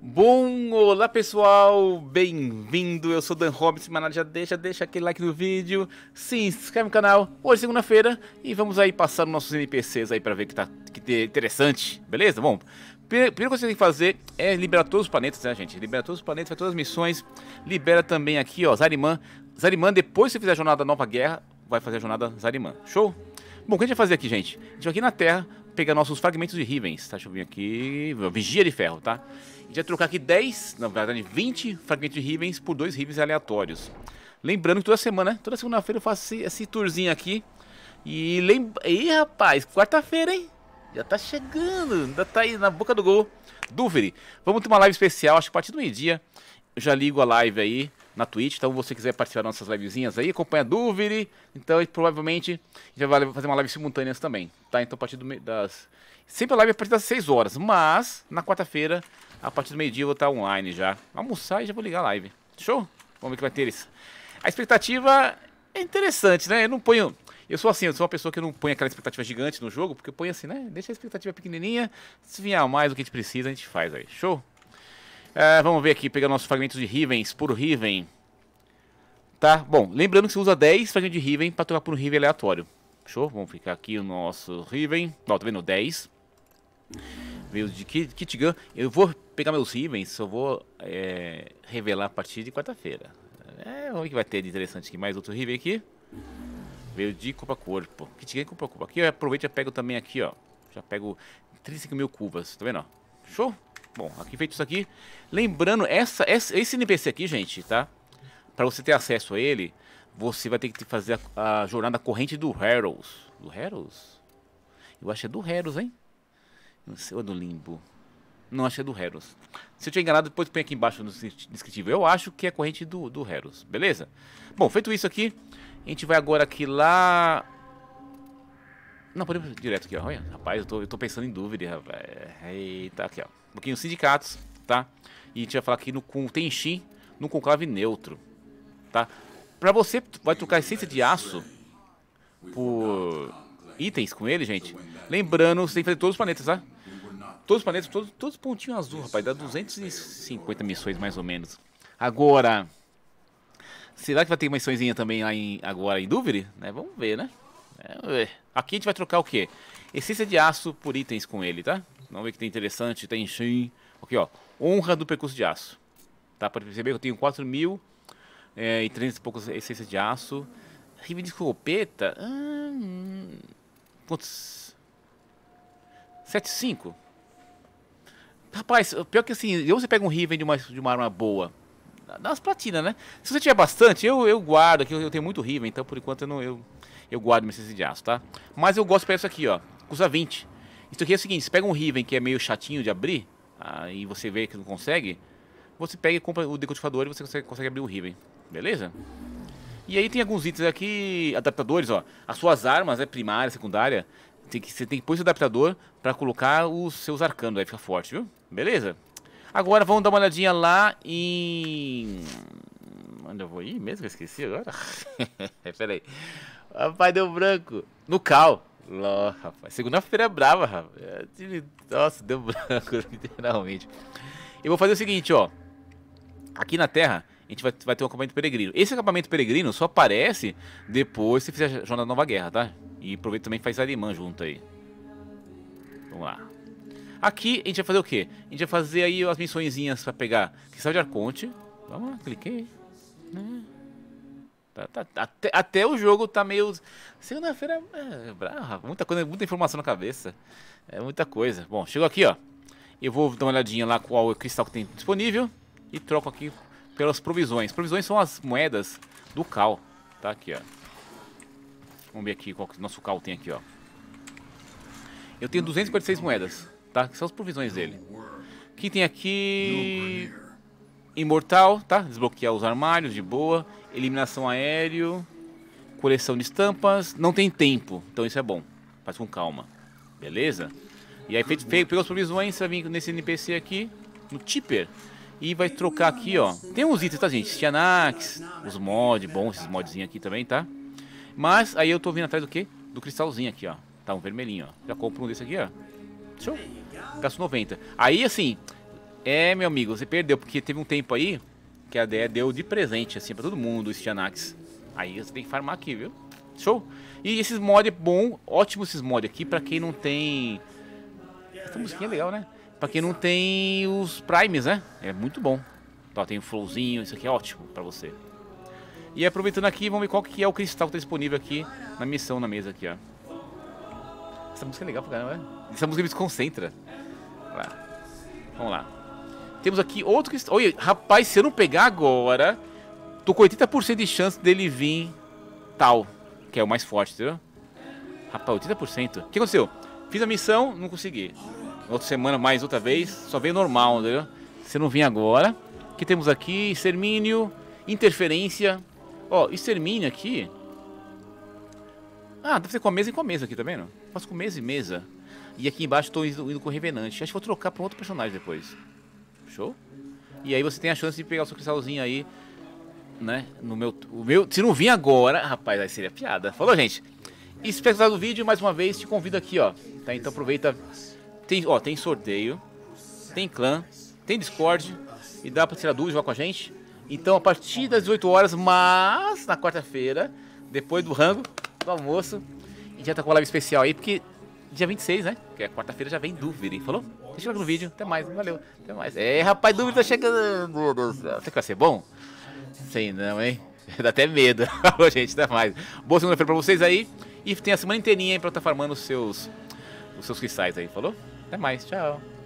Bom, olá pessoal, bem-vindo, eu sou Dan Hobbs, Semana já deixa, deixa aquele like no vídeo, se inscreve no canal, hoje é segunda-feira e vamos aí passar nossos NPCs aí pra ver que tá que interessante, beleza? Bom, primeiro que você tem que fazer é liberar todos os planetas, né gente, libera todos os planetas, faz todas as missões, libera também aqui ó, Zariman, Zariman depois que você fizer a jornada Nova Guerra, vai fazer a jornada Zariman, show? Bom, o que a gente vai fazer aqui gente? A gente vai aqui na Terra, pegar nossos fragmentos de Rivens, tá? Deixa eu vir aqui. Vigia de ferro, tá? A gente vai trocar aqui 10, na verdade 20 fragmentos de Rivens por dois Rivens aleatórios. Lembrando que toda semana, toda segunda-feira eu faço esse, esse tourzinho aqui. E lembra. Ih, rapaz, quarta-feira, hein? Já tá chegando, ainda tá aí na boca do gol. Dúvida. Vamos ter uma live especial, acho que a partir do meio-dia. Eu já ligo a live aí na Twitch. Então, você quiser participar das nossas livezinhas aí, acompanha a Duvire. Então, provavelmente, a gente vai fazer uma live simultânea também, tá? Então, a partir do, das... Sempre a live é a partir das 6 horas, mas na quarta-feira, a partir do meio-dia, eu vou estar online já. almoçar e já vou ligar a live. Show? Vamos ver o que vai ter isso. A expectativa é interessante, né? Eu não ponho... Eu sou assim, eu sou uma pessoa que não põe aquela expectativa gigante no jogo, porque eu ponho assim, né? Deixa a expectativa pequenininha, se vier mais do que a gente precisa, a gente faz aí. Show? É, vamos ver aqui, pegar nossos fragmentos de Rivens, por Riven. Tá, bom, lembrando que você usa 10 fragmentos de Riven para trocar por um Riven aleatório. Show, vamos ficar aqui o nosso Riven. Não, tá vendo? 10. Veio de Kit Gun. Eu vou pegar meus Rivens, só vou é, revelar a partir de quarta-feira. É, vamos ver o que vai ter de interessante aqui. Mais outro Riven aqui. Veio de Copa Corpo. Kit Gun e Copa Corpo. Aqui eu aproveito e já pego também aqui, ó. Já pego 35 mil cubas, tá vendo? Show! Bom, aqui feito isso aqui. Lembrando, essa, esse NPC aqui, gente, tá? Pra você ter acesso a ele, você vai ter que fazer a, a jornada corrente do Heros Do Heros Eu acho que é do Heros hein? Não sei, ou é do Limbo? Não, acho que é do Heros Se eu tiver enganado, depois põe aqui embaixo no descritivo. Eu acho que é corrente do, do Heroes, beleza? Bom, feito isso aqui, a gente vai agora aqui lá não, podemos direto aqui, ó. Olha, rapaz, eu tô, eu tô pensando em dúvida, rapaz. Eita, aqui, ó. Um pouquinho sindicatos, tá? E a gente vai falar aqui no Tenchin, no conclave neutro, tá? Pra você, vai trocar essência de aço por itens com ele, gente. Lembrando, você tem que fazer todos os planetas, tá? Todos os planetas, todos, todos pontinhos azul, rapaz. Dá 250 missões, mais ou menos. Agora, será que vai ter missãozinha também lá em, agora em Dúvida? Né? Vamos ver, né? É, aqui a gente vai trocar o quê? Essência de aço por itens com ele, tá? Vamos ver o que tem interessante. Tem sim. Aqui, ó. Honra do percurso de aço. Tá? Pode perceber que eu tenho 4 mil é, e 300 e poucas essências de aço. Rive de escopeta. Hum, quantos? 75? Rapaz, pior é que assim, ou você pega um Riven de uma, de uma arma boa, dá umas platinas, né? Se você tiver bastante, eu, eu guardo aqui, eu tenho muito Riven, então por enquanto eu não. Eu, eu guardo minha essência de aço, tá? Mas eu gosto de pegar isso aqui, ó. Custa 20. Isso aqui é o seguinte, você pega um Riven que é meio chatinho de abrir, aí ah, você vê que não consegue, você pega e compra o decodificador e você consegue, consegue abrir o Riven, beleza? E aí tem alguns itens aqui, adaptadores, ó. As suas armas, é né, primária, secundária, tem que, você tem que pôr esse adaptador para colocar os seus arcanos, aí fica forte, viu? Beleza? Agora vamos dar uma olhadinha lá em... Onde eu vou ir mesmo? Eu esqueci agora. Pera aí. Rapaz, deu branco. No cal. Ló, rapaz. Segunda-feira é brava, rapaz. É, nossa, deu branco, literalmente. Eu vou fazer o seguinte, ó. Aqui na Terra, a gente vai, vai ter um acampamento peregrino. Esse acampamento peregrino só aparece depois se fizer Jornada Nova Guerra, tá? E aproveita também faz Arimã junto aí. Vamos lá. Aqui a gente vai fazer o quê? A gente vai fazer aí as missõezinhas pra pegar Que cristal de arconte. Vamos lá, cliquei. Né? Tá, tá, até, até, o jogo tá meio. Segunda-feira é, brava, muita coisa, muita informação na cabeça. É muita coisa. Bom, chegou aqui, ó. Eu vou dar uma olhadinha lá qual é o cristal que tem disponível e troco aqui pelas provisões. Provisões são as moedas do cal. Tá aqui, ó. Vamos ver aqui qual que o nosso cal tem aqui, ó. Eu tenho 246 moedas, tá? Que são as provisões dele. Que tem aqui Imortal, tá? Desbloquear os armários de boa. Eliminação aéreo. Coleção de estampas. Não tem tempo, então isso é bom. Faz com calma. Beleza? E aí feito, feito, pegou as provisões, você vai vir nesse NPC aqui, no Tipper. E vai trocar aqui, ó. Tem uns itens, tá, gente? Tianax, os mods, bons esses modzinhos aqui também, tá? Mas aí eu tô vindo atrás do quê? Do cristalzinho aqui, ó. Tá um vermelhinho, ó. Já compro um desse aqui, ó. Show. Gasto 90. Aí, assim, é, meu amigo, você perdeu, porque teve um tempo aí que a DE deu de presente, assim, pra todo mundo, esse Tianax. Aí você tem que farmar aqui, viu? Show? E esses mods é bom, ótimo esses mods aqui pra quem não tem... Essa musiquinha é legal, né? Pra quem não tem os primes, né? É muito bom. Então, tem o um flowzinho, isso aqui é ótimo pra você. E aproveitando aqui, vamos ver qual que é o cristal que tá disponível aqui na missão, na mesa aqui, ó. Essa música é legal pra caramba, né? Essa música me desconcentra. Vamos lá. Temos aqui outro cristal. Olha, rapaz, se eu não pegar agora, tô com 80% de chance dele vir tal, que é o mais forte, entendeu? Rapaz, 80%. O que aconteceu? Fiz a missão, não consegui. Outra semana, mais outra vez, só veio normal, entendeu? Se não vir agora. O que temos aqui? Extermínio, interferência. Ó, extermínio aqui. Ah, deve ser com a mesa e com a mesa aqui, tá vendo? Faço com mesa e mesa. E aqui embaixo estou indo, indo com o Revenante. Acho que vou trocar para outro personagem depois. Show? E aí você tem a chance de pegar o seu cristalzinho aí, né? No meu, o meu, se não vir agora, rapaz, aí seria piada. Falou, gente. E se do vídeo, mais uma vez, te convido aqui, ó. Tá? Então aproveita. Tem, ó, tem sorteio, tem clã, tem Discord. E dá pra tirar dúvidas, jogar com a gente. Então, a partir das 18 horas, mas na quarta-feira, depois do rango, do almoço, a gente já tá com uma live especial aí, porque dia 26, né? Que é quarta-feira já vem dúvida, hein? Falou? Deixa like no vídeo. Até mais. Valeu. Até mais. É, rapaz, dúvida tá chegando. Meu que vai ser bom? Sei não, hein? Dá até medo. gente, até mais. Boa segunda-feira pra vocês aí. E tem a semana inteirinha aí pra estar tá farmando os seus, os seus cristais aí. Falou? Até mais. Tchau.